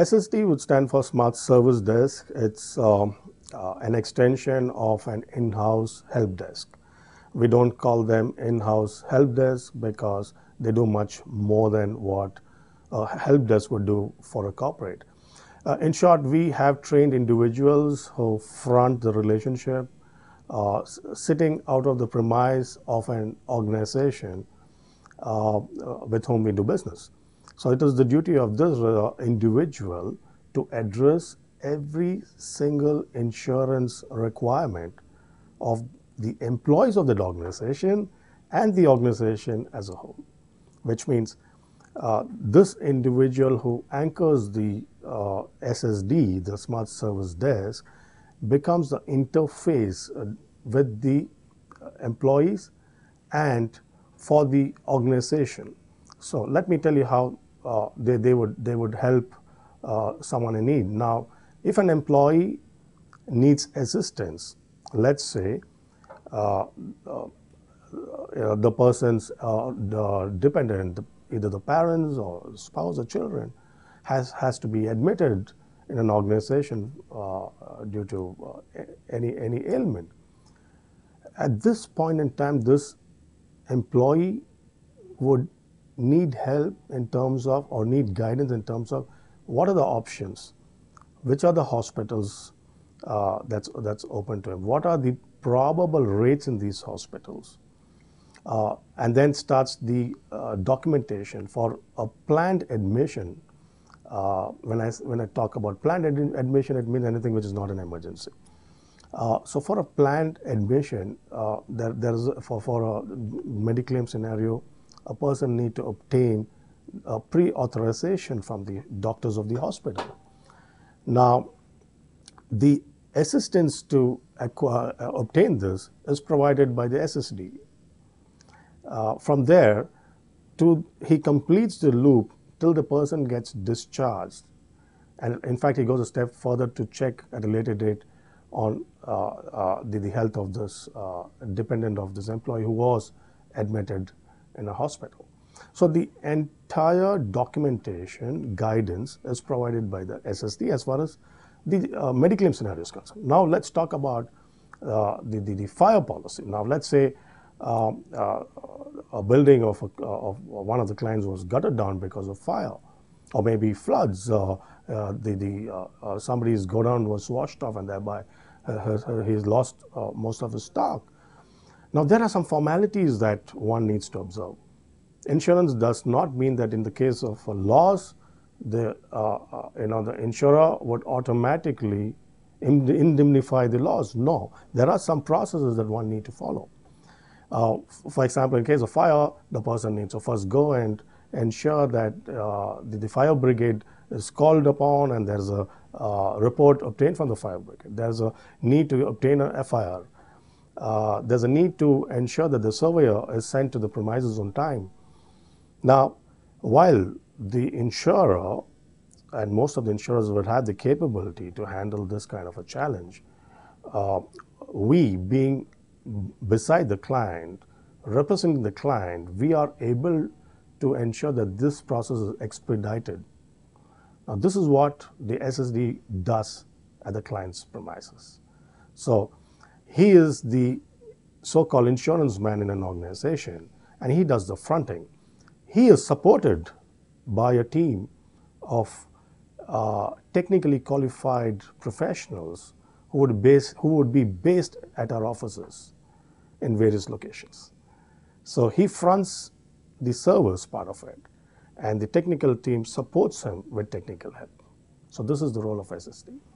SSD would stand for Smart Service Desk. It's um, uh, an extension of an in-house help desk. We don't call them in-house help desk because they do much more than what a help desk would do for a corporate. Uh, in short, we have trained individuals who front the relationship, uh, sitting out of the premise of an organization uh, uh with whom we do business. So it is the duty of this uh, individual to address every single insurance requirement of the employees of that organization and the organization as a whole, which means uh, this individual who anchors the uh, SSD, the Smart Service Desk, becomes the interface uh, with the uh, employees and for the organization. So let me tell you how uh, they, they, would, they would help uh, someone in need. Now, if an employee needs assistance, let's say uh, uh the person's uh, the dependent, either the parents or spouse or children, has, has to be admitted in an organization uh, due to any, any ailment. At this point in time, this employee would need help in terms of or need guidance in terms of what are the options, which are the hospitals uh, that's that's open to him? what are the probable rates in these hospitals, uh, and then starts the uh, documentation for a planned admission. Uh, when I when I talk about planned ad- admission, it means anything which is not an emergency. Uh, so for a planned admission, uh, there, there's for, for a mediclaim scenario, a person need to obtain a pre-authorization from the doctors of the hospital. Now, the assistance to acquire, uh, obtain this is provided by the SSD. Uh, from there, to, he completes the loop till the person gets discharged. And in fact, he goes a step further to check at a later date on uh, uh the, the, health of this uh, dependent of this employee who was admitted in a hospital. So the entire documentation guidance is provided by the SSD as far as the uh, mediclaim scenario is concerned. Now let's talk about uh, the, the, the, fire policy. Now let's say um, uh, a building of, a, of one of the clients was gutted down because of fire or maybe floods. Uh, uh, the, the, uh, somebody's godown was washed off and thereby he's lost most of his stock. Now, there are some formalities that one needs to observe. Insurance does not mean that in the case of a loss, the, uh, uh, you know, the insurer would automatically indemnify the loss. No, there are some processes that one need to follow. Uh, for example, in case of fire, the person needs to first go and ensure that uh, the, the, fire brigade is called upon and there's a uh, report obtained from the fire brigade. There's a need to obtain an FIR uh, there's a need to ensure that the surveyor is sent to the premises on time. Now, while the insurer and most of the insurers would have the capability to handle this kind of a challenge, uh, we being beside the client, representing the client, we are able to ensure that this process is expedited. Now, this is what the SSD does at the client's premises. So he is the so-called insurance man in an organization and he does the fronting. He is supported by a team of uh, technically qualified professionals who would, base, who would be based at our offices in various locations. So he fronts the servers part of it and the technical team supports him with technical help. So this is the role of SSD.